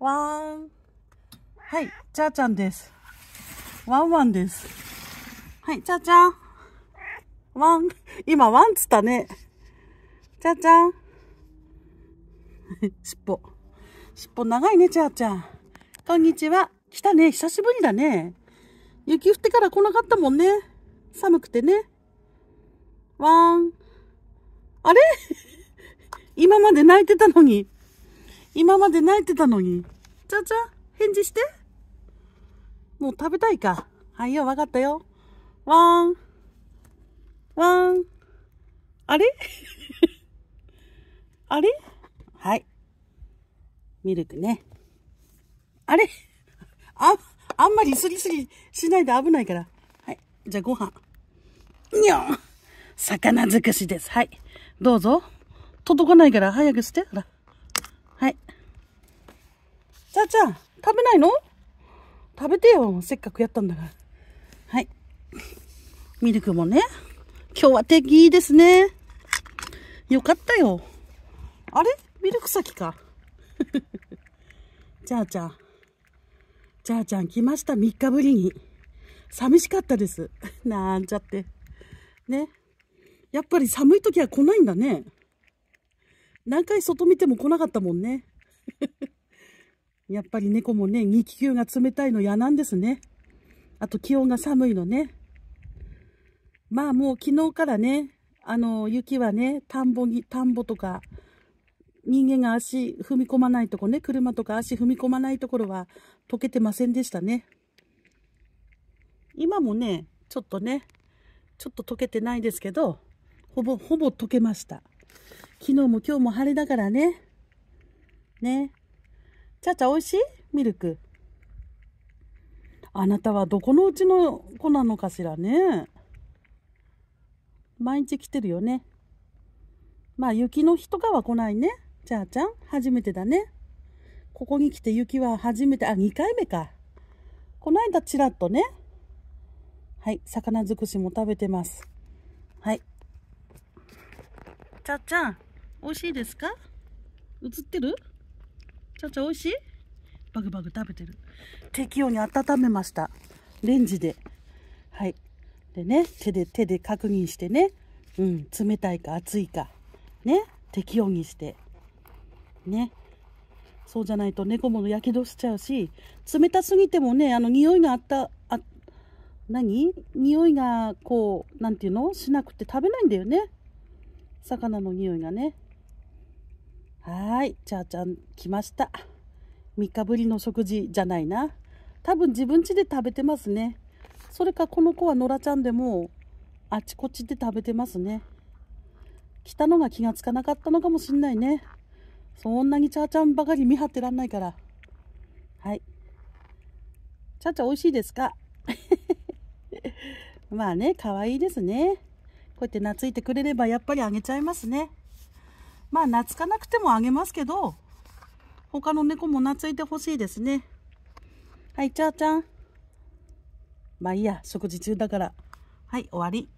ーん。はい、ちゃーちゃんです。ワンワンです。はい、ちゃーちゃん。ワン。今、ワンつったね。ちゃーちゃん。尻尾。尻尾長いね、ちゃーちゃん。こんにちは。来たね。久しぶりだね。雪降ってから来なかったもんね。寒くてね。ワン。あれ 今まで泣いてたのに。今まで泣いてたのに。ちゃちゃ、返事して。もう食べたいか。はいよ、わかったよ。わーん。わーん。あれ あれはい。ミルクね。あれあ、あんまりすりすリしないで危ないから。はい。じゃあご飯。にょ魚尽くしです。はい。どうぞ。届かないから早くして。ほら。ちゃちゃん、食べないの食べてよ。せっかくやったんだから。はい。ミルクもね。今日は天気いいですね。よかったよ。あれミルク先か。ち ゃーちゃん。ちゃーちゃん来ました。3日ぶりに。寂しかったです。なんちゃって。ね。やっぱり寒い時は来ないんだね。何回外見ても来なかったもんね。やっぱり猫もね、日球が冷たいの嫌なんですね。あと気温が寒いのね。まあもう昨日からね、あの、雪はね、田んぼに、田んぼとか、人間が足踏み込まないとこね、車とか足踏み込まないところは溶けてませんでしたね。今もね、ちょっとね、ちょっと溶けてないですけど、ほぼ、ほぼ溶けました。昨日も今日も晴れだからね。ね。ちゃちゃおいしいミルク。あなたはどこのうちの子なのかしらね。毎日来てるよね。まあ雪の日とかは来ないね。ちゃーちゃん、初めてだね。ここに来て雪は初めて、あ、2回目か。こないだちらっとね。はい、魚づくしも食べてます。はい。ちゃーちゃん、美味しいですか映ってるちゃちゃ美味しいバグバグ食べてる適温に温めましたレンジではいでね手で手で確認してねうん冷たいか熱いかね適温にしてねそうじゃないと猫もやけどしちゃうし冷たすぎてもねあの匂いがあったあ何匂いがこうなんていうのしなくて食べないんだよね魚の匂いがねはい、ちゃーちゃん来ました。3日ぶりの食事じゃないな。多分自分家で食べてますね。それかこの子は野良ちゃんでもあちこちで食べてますね。来たのが気がつかなかったのかもしんないね。そんなにちゃーちゃんばかり見張ってらんないから。はい。ちゃーちゃん美味しいですか まあね、可愛いですね。こうやって懐いてくれればやっぱりあげちゃいますね。まあ懐かなくてもあげますけど他の猫も懐いてほしいですねはいちゃーちゃんまあいいや食事中だからはい終わり